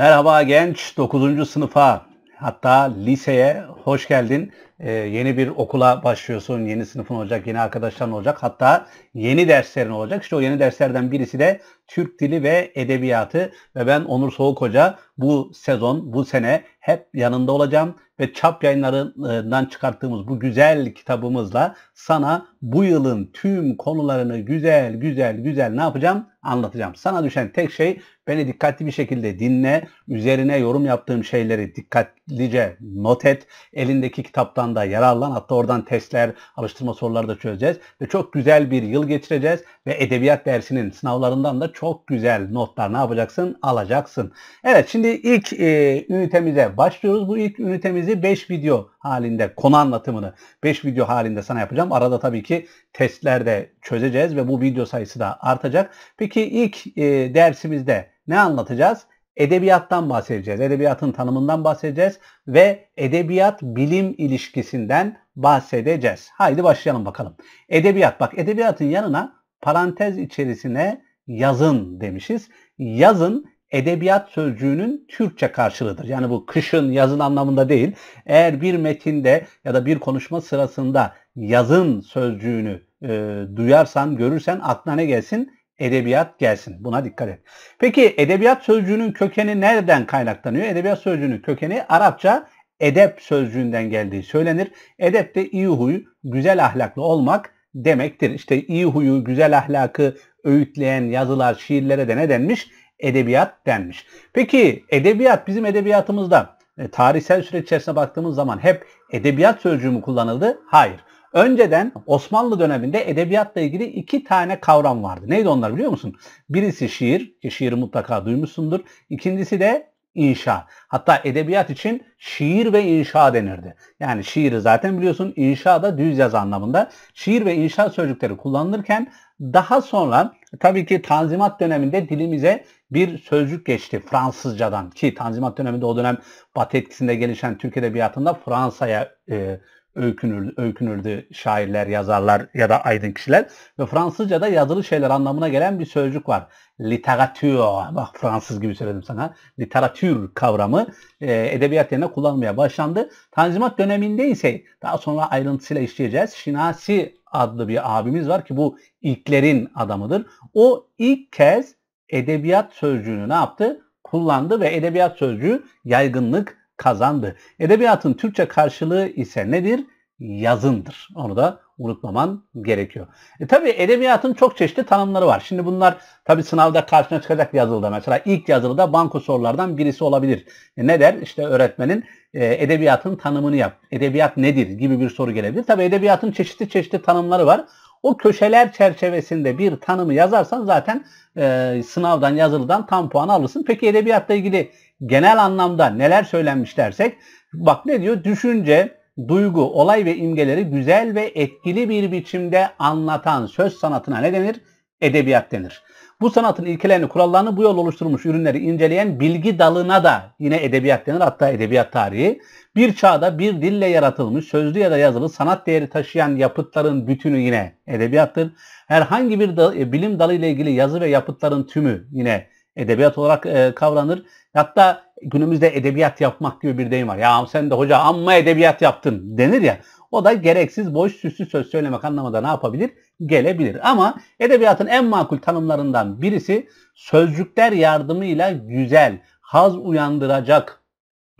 Merhaba genç 9. sınıfa hatta liseye hoş geldin e, yeni bir okula başlıyorsun, yeni sınıfın olacak, yeni arkadaşların olacak, hatta yeni derslerin olacak. İşte o yeni derslerden birisi de Türk Dili ve Edebiyatı ve ben Onur Soğuk Hoca bu sezon, bu sene hep yanında olacağım ve Çap yayınlarından çıkarttığımız bu güzel kitabımızla sana bu yılın tüm konularını güzel güzel güzel ne yapacağım? Anlatacağım. Sana düşen tek şey beni dikkatli bir şekilde dinle, üzerine yorum yaptığım şeyleri dikkatlice not et, elindeki kitaptan programda yararlan. Hatta oradan testler, alıştırma soruları da çözeceğiz. Ve çok güzel bir yıl geçireceğiz. Ve edebiyat dersinin sınavlarından da çok güzel notlar ne yapacaksın? Alacaksın. Evet şimdi ilk e, ünitemize başlıyoruz. Bu ilk ünitemizi 5 video halinde konu anlatımını 5 video halinde sana yapacağım. Arada tabii ki testlerde çözeceğiz ve bu video sayısı da artacak. Peki ilk e, dersimizde ne anlatacağız? edebiyattan bahsedeceğiz. Edebiyatın tanımından bahsedeceğiz ve edebiyat bilim ilişkisinden bahsedeceğiz. Haydi başlayalım bakalım. Edebiyat bak edebiyatın yanına parantez içerisine yazın demişiz. Yazın edebiyat sözcüğünün Türkçe karşılığıdır. Yani bu kışın yazın anlamında değil. Eğer bir metinde ya da bir konuşma sırasında yazın sözcüğünü e, duyarsan, görürsen aklına ne gelsin? edebiyat gelsin. Buna dikkat et. Peki edebiyat sözcüğünün kökeni nereden kaynaklanıyor? Edebiyat sözcüğünün kökeni Arapça edep sözcüğünden geldiği söylenir. Edep de iyi huy, güzel ahlaklı olmak demektir. İşte iyi huyu, güzel ahlakı öğütleyen yazılar, şiirlere de ne denmiş? Edebiyat denmiş. Peki edebiyat bizim edebiyatımızda e, tarihsel süreç içerisine baktığımız zaman hep edebiyat sözcüğü mü kullanıldı? Hayır. Önceden Osmanlı döneminde edebiyatla ilgili iki tane kavram vardı. Neydi onlar biliyor musun? Birisi şiir, ki şiiri mutlaka duymuşsundur. İkincisi de inşa. Hatta edebiyat için şiir ve inşa denirdi. Yani şiiri zaten biliyorsun inşa da düz yaz anlamında. Şiir ve inşa sözcükleri kullanılırken daha sonra tabii ki Tanzimat döneminde dilimize bir sözcük geçti Fransızcadan ki Tanzimat döneminde o dönem Batı etkisinde gelişen Türk edebiyatında Fransa'ya e, öykünür, öykünürdü şairler, yazarlar ya da aydın kişiler. Ve Fransızca'da yazılı şeyler anlamına gelen bir sözcük var. Literatür, bak Fransız gibi söyledim sana. Literatür kavramı e, edebiyat yerine kullanmaya başlandı. Tanzimat döneminde ise daha sonra ayrıntısıyla işleyeceğiz. Şinasi adlı bir abimiz var ki bu ilklerin adamıdır. O ilk kez edebiyat sözcüğünü ne yaptı? Kullandı ve edebiyat sözcüğü yaygınlık kazandı. Edebiyatın Türkçe karşılığı ise nedir? Yazındır. Onu da unutmaman gerekiyor. E tabi edebiyatın çok çeşitli tanımları var. Şimdi bunlar tabi sınavda karşına çıkacak yazılıda. Mesela ilk yazılıda banko sorulardan birisi olabilir. E ne der? İşte öğretmenin e, edebiyatın tanımını yap. Edebiyat nedir gibi bir soru gelebilir. Tabi edebiyatın çeşitli çeşitli tanımları var. O köşeler çerçevesinde bir tanımı yazarsan zaten e, sınavdan yazılıdan tam puan alırsın. Peki edebiyatla ilgili genel anlamda neler söylenmiş dersek bak ne diyor? Düşünce, duygu, olay ve imgeleri güzel ve etkili bir biçimde anlatan söz sanatına ne denir? edebiyat denir. Bu sanatın ilkelerini, kurallarını bu yol oluşturmuş ürünleri inceleyen bilgi dalına da yine edebiyat denir. Hatta edebiyat tarihi bir çağda bir dille yaratılmış, sözlü ya da yazılı sanat değeri taşıyan yapıtların bütünü yine edebiyattır. Herhangi bir dal, e, bilim dalı ile ilgili yazı ve yapıtların tümü yine edebiyat olarak e, kavranır. Hatta günümüzde edebiyat yapmak gibi bir deyim var. Ya sen de hoca amma edebiyat yaptın denir ya. O da gereksiz boş süslü söz söylemek anlamında ne yapabilir? gelebilir. Ama edebiyatın en makul tanımlarından birisi sözcükler yardımıyla güzel, haz uyandıracak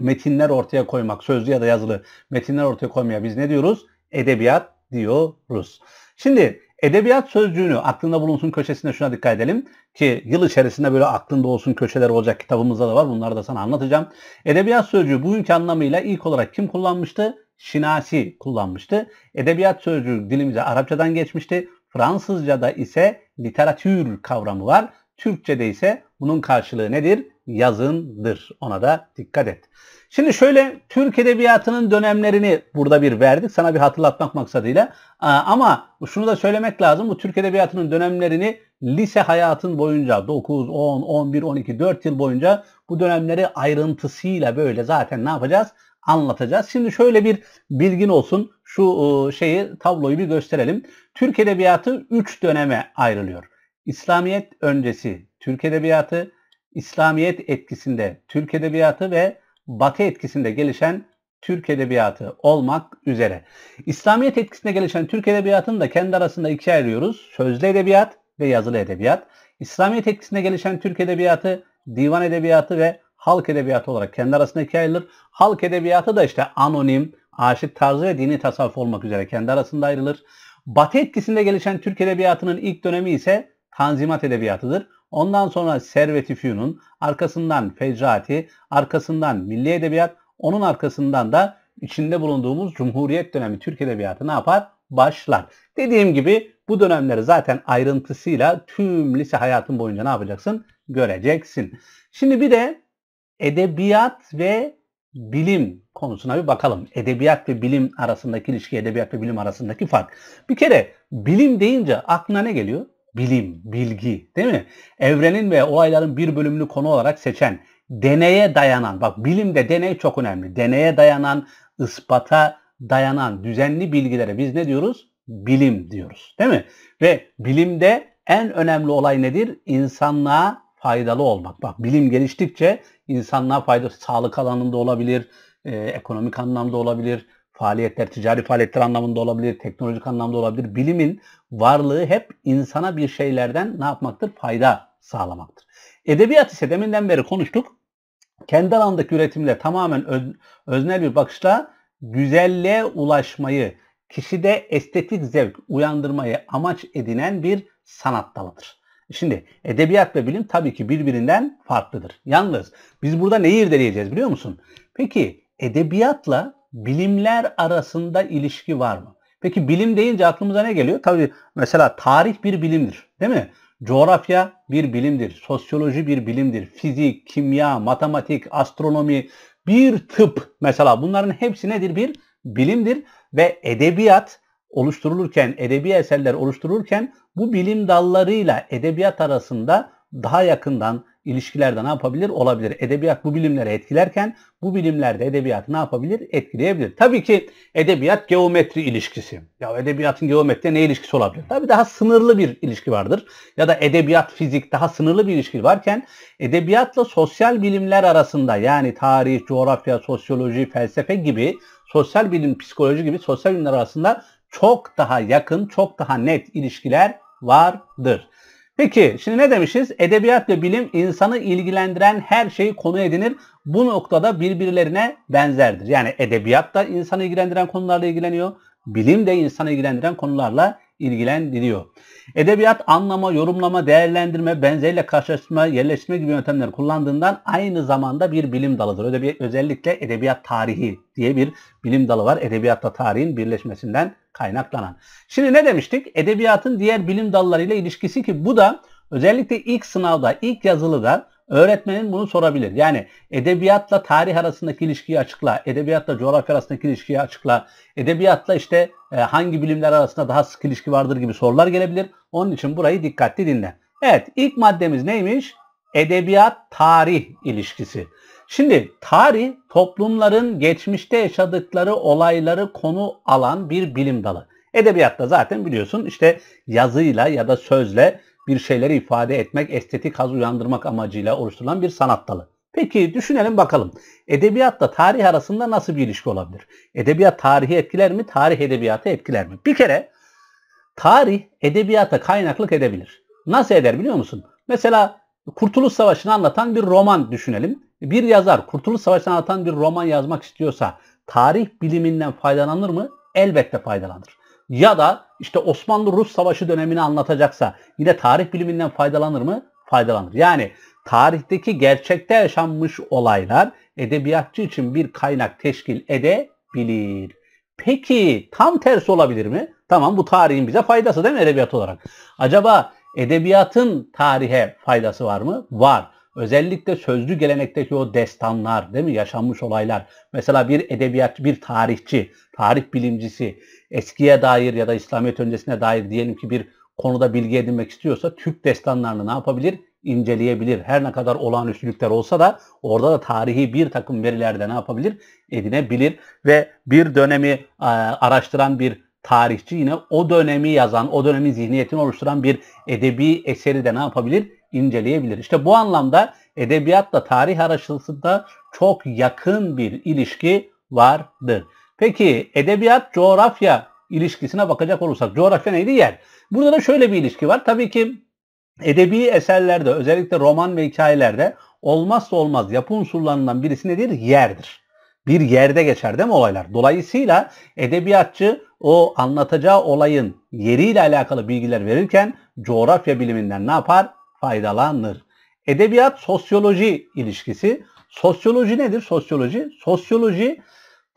metinler ortaya koymak. Sözlü ya da yazılı metinler ortaya koymaya biz ne diyoruz? Edebiyat diyoruz. Şimdi edebiyat sözcüğünü aklında bulunsun köşesinde şuna dikkat edelim ki yıl içerisinde böyle aklında olsun köşeler olacak kitabımızda da var. Bunları da sana anlatacağım. Edebiyat sözcüğü bugünkü anlamıyla ilk olarak kim kullanmıştı? şinasi kullanmıştı. Edebiyat sözcüğü dilimize Arapçadan geçmişti. Fransızca'da ise literatür kavramı var. Türkçe'de ise bunun karşılığı nedir? Yazındır. Ona da dikkat et. Şimdi şöyle Türk Edebiyatı'nın dönemlerini burada bir verdik sana bir hatırlatmak maksadıyla. Ama şunu da söylemek lazım. Bu Türk Edebiyatı'nın dönemlerini lise hayatın boyunca 9, 10, 11, 12, 4 yıl boyunca bu dönemleri ayrıntısıyla böyle zaten ne yapacağız? anlatacağız. Şimdi şöyle bir bilgin olsun. Şu e, şeyi tabloyu bir gösterelim. Türk Edebiyatı 3 döneme ayrılıyor. İslamiyet öncesi Türk Edebiyatı, İslamiyet etkisinde Türk Edebiyatı ve Batı etkisinde gelişen Türk Edebiyatı olmak üzere. İslamiyet etkisinde gelişen Türk Edebiyatı'nı da kendi arasında ikiye ayırıyoruz. Sözlü Edebiyat ve Yazılı Edebiyat. İslamiyet etkisinde gelişen Türk Edebiyatı, Divan Edebiyatı ve halk edebiyatı olarak kendi arasında ikiye ayrılır. Halk edebiyatı da işte anonim, aşık tarzı ve dini tasavvuf olmak üzere kendi arasında ayrılır. Batı etkisinde gelişen Türk edebiyatının ilk dönemi ise Tanzimat edebiyatıdır. Ondan sonra Servet-i Fünun, arkasından Fecrati, arkasından Milli Edebiyat, onun arkasından da içinde bulunduğumuz Cumhuriyet dönemi Türk Edebiyatı ne yapar? Başlar. Dediğim gibi bu dönemleri zaten ayrıntısıyla tüm lise hayatın boyunca ne yapacaksın? Göreceksin. Şimdi bir de edebiyat ve bilim konusuna bir bakalım. Edebiyat ve bilim arasındaki ilişki, edebiyat ve bilim arasındaki fark. Bir kere bilim deyince aklına ne geliyor? Bilim, bilgi değil mi? Evrenin ve olayların bir bölümünü konu olarak seçen, deneye dayanan, bak bilimde deney çok önemli. Deneye dayanan, ispata dayanan düzenli bilgilere biz ne diyoruz? Bilim diyoruz değil mi? Ve bilimde en önemli olay nedir? İnsanlığa faydalı olmak. Bak bilim geliştikçe insanlığa faydası sağlık alanında olabilir, e, ekonomik anlamda olabilir, faaliyetler, ticari faaliyetler anlamında olabilir, teknolojik anlamda olabilir. Bilimin varlığı hep insana bir şeylerden ne yapmaktır? Fayda sağlamaktır. Edebiyat ise deminden beri konuştuk. Kendi alandaki üretimle tamamen öz, öznel bir bakışla güzelliğe ulaşmayı, kişide estetik zevk uyandırmayı amaç edinen bir sanat dalıdır. Şimdi edebiyat ve bilim tabii ki birbirinden farklıdır. Yalnız biz burada neyi irdeleyeceğiz biliyor musun? Peki edebiyatla bilimler arasında ilişki var mı? Peki bilim deyince aklımıza ne geliyor? Tabii mesela tarih bir bilimdir değil mi? Coğrafya bir bilimdir, sosyoloji bir bilimdir, fizik, kimya, matematik, astronomi, bir tıp mesela bunların hepsi nedir? Bir bilimdir ve edebiyat oluşturulurken, edebi eserler oluştururken bu bilim dallarıyla edebiyat arasında daha yakından ilişkilerde ne yapabilir? Olabilir. Edebiyat bu bilimleri etkilerken bu bilimlerde edebiyat ne yapabilir? Etkileyebilir. Tabii ki edebiyat geometri ilişkisi. Ya edebiyatın geometriye ne ilişkisi olabilir? Tabii daha sınırlı bir ilişki vardır. Ya da edebiyat, fizik daha sınırlı bir ilişki varken edebiyatla sosyal bilimler arasında yani tarih, coğrafya, sosyoloji, felsefe gibi sosyal bilim, psikoloji gibi sosyal bilimler arasında çok daha yakın, çok daha net ilişkiler vardır. Peki şimdi ne demişiz? Edebiyat ve bilim insanı ilgilendiren her şeyi konu edinir. Bu noktada birbirlerine benzerdir. Yani edebiyat da insanı ilgilendiren konularla ilgileniyor. Bilim de insanı ilgilendiren konularla ilgilendiriyor. Edebiyat anlama, yorumlama, değerlendirme, benzerle karşılaştırma, yerleştirme gibi yöntemler kullandığından aynı zamanda bir bilim dalıdır. Ödebi özellikle edebiyat tarihi diye bir bilim dalı var. Edebiyatla tarihin birleşmesinden kaynaklanan. Şimdi ne demiştik? Edebiyatın diğer bilim dallarıyla ilişkisi ki bu da özellikle ilk sınavda, ilk yazılıda Öğretmenin bunu sorabilir. Yani edebiyatla tarih arasındaki ilişkiyi açıkla, edebiyatla coğrafya arasındaki ilişkiyi açıkla, edebiyatla işte e, hangi bilimler arasında daha sık ilişki vardır gibi sorular gelebilir. Onun için burayı dikkatli dinle. Evet ilk maddemiz neymiş? Edebiyat-tarih ilişkisi. Şimdi tarih toplumların geçmişte yaşadıkları olayları konu alan bir bilim dalı. Edebiyatta zaten biliyorsun işte yazıyla ya da sözle bir şeyleri ifade etmek, estetik haz uyandırmak amacıyla oluşturulan bir sanat dalı. Peki düşünelim bakalım. Edebiyatla tarih arasında nasıl bir ilişki olabilir? Edebiyat tarihi etkiler mi? Tarih edebiyatı etkiler mi? Bir kere tarih edebiyata kaynaklık edebilir. Nasıl eder biliyor musun? Mesela Kurtuluş Savaşı'nı anlatan bir roman düşünelim. Bir yazar Kurtuluş Savaşı'nı anlatan bir roman yazmak istiyorsa tarih biliminden faydalanır mı? Elbette faydalanır ya da işte Osmanlı-Rus Savaşı dönemini anlatacaksa yine tarih biliminden faydalanır mı? Faydalanır. Yani tarihteki gerçekte yaşanmış olaylar edebiyatçı için bir kaynak teşkil edebilir. Peki tam tersi olabilir mi? Tamam bu tarihin bize faydası değil mi edebiyat olarak? Acaba edebiyatın tarihe faydası var mı? Var. Özellikle sözlü gelenekteki o destanlar değil mi? Yaşanmış olaylar. Mesela bir edebiyat, bir tarihçi, tarih bilimcisi eskiye dair ya da İslamiyet öncesine dair diyelim ki bir konuda bilgi edinmek istiyorsa Türk destanlarını ne yapabilir? inceleyebilir. Her ne kadar olağanüstülükler olsa da orada da tarihi bir takım verilerde ne yapabilir? Edinebilir ve bir dönemi e, araştıran bir tarihçi yine o dönemi yazan, o dönemin zihniyetini oluşturan bir edebi eseri de ne yapabilir? inceleyebilir. İşte bu anlamda edebiyatla tarih arasında çok yakın bir ilişki vardır. Peki edebiyat, coğrafya ilişkisine bakacak olursak coğrafya neydi? Yer. Burada da şöyle bir ilişki var. Tabii ki edebi eserlerde özellikle roman ve hikayelerde olmazsa olmaz yapı unsurlarından birisi nedir? Yerdir. Bir yerde geçer değil mi olaylar? Dolayısıyla edebiyatçı o anlatacağı olayın yeriyle alakalı bilgiler verirken coğrafya biliminden ne yapar? Faydalanır. Edebiyat sosyoloji ilişkisi. Sosyoloji nedir? Sosyoloji, sosyoloji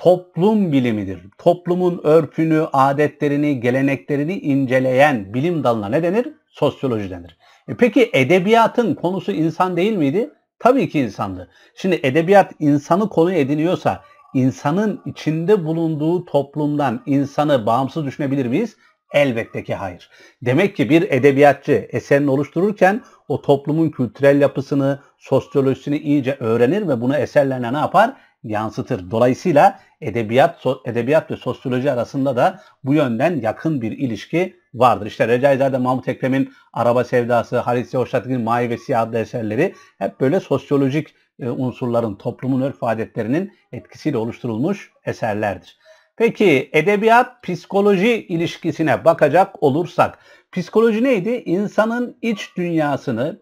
toplum bilimidir. Toplumun örfünü, adetlerini, geleneklerini inceleyen bilim dalına ne denir? Sosyoloji denir. E peki edebiyatın konusu insan değil miydi? Tabii ki insandı. Şimdi edebiyat insanı konu ediniyorsa insanın içinde bulunduğu toplumdan insanı bağımsız düşünebilir miyiz? Elbette ki hayır. Demek ki bir edebiyatçı eserini oluştururken o toplumun kültürel yapısını, sosyolojisini iyice öğrenir ve bunu eserlerine ne yapar? Yansıtır. Dolayısıyla edebiyat edebiyat ve sosyoloji arasında da bu yönden yakın bir ilişki vardır. İşte Recaizade Mahmut Ekrem'in Araba Sevdası, Halis Yavşat'ın Mavi ve Siyah adlı eserleri hep böyle sosyolojik e, unsurların, toplumun örf adetlerinin etkisiyle oluşturulmuş eserlerdir. Peki edebiyat psikoloji ilişkisine bakacak olursak psikoloji neydi? İnsanın iç dünyasını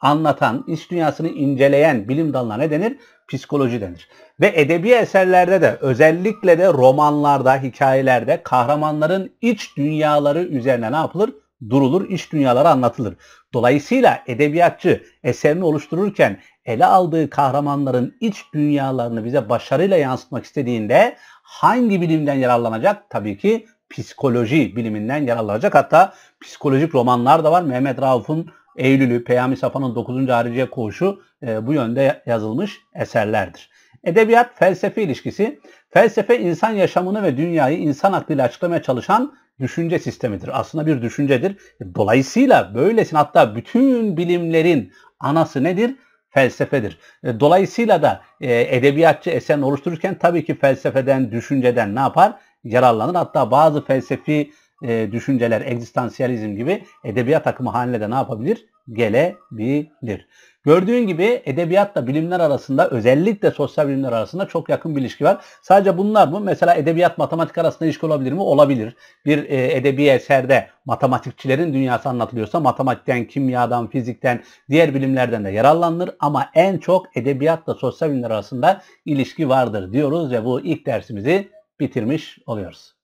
anlatan, iç dünyasını inceleyen bilim dalına ne denir? psikoloji denir. Ve edebi eserlerde de özellikle de romanlarda, hikayelerde kahramanların iç dünyaları üzerine ne yapılır? Durulur, iç dünyaları anlatılır. Dolayısıyla edebiyatçı eserini oluştururken ele aldığı kahramanların iç dünyalarını bize başarıyla yansıtmak istediğinde hangi bilimden yararlanacak? Tabii ki psikoloji biliminden yararlanacak. Hatta psikolojik romanlar da var. Mehmet Rauf'un Eylül'ü, Peyami Safa'nın 9. Hariciye Koğuşu e, bu yönde yazılmış eserlerdir. Edebiyat-felsefe ilişkisi, felsefe insan yaşamını ve dünyayı insan aklıyla açıklamaya çalışan düşünce sistemidir. Aslında bir düşüncedir. Dolayısıyla böylesin hatta bütün bilimlerin anası nedir? Felsefedir. E, dolayısıyla da e, edebiyatçı eser oluştururken tabii ki felsefeden, düşünceden ne yapar? Yararlanır. Hatta bazı felsefi e, düşünceler, egzistansiyalizm gibi edebiyat akımı haline de ne yapabilir? Gelebilir. Gördüğün gibi edebiyatla bilimler arasında özellikle sosyal bilimler arasında çok yakın bir ilişki var. Sadece bunlar mı? Mesela edebiyat matematik arasında ilişki olabilir mi? Olabilir. Bir e, edebi eserde matematikçilerin dünyası anlatılıyorsa matematikten, kimyadan, fizikten, diğer bilimlerden de yararlanılır ama en çok edebiyatla sosyal bilimler arasında ilişki vardır diyoruz ve bu ilk dersimizi bitirmiş oluyoruz.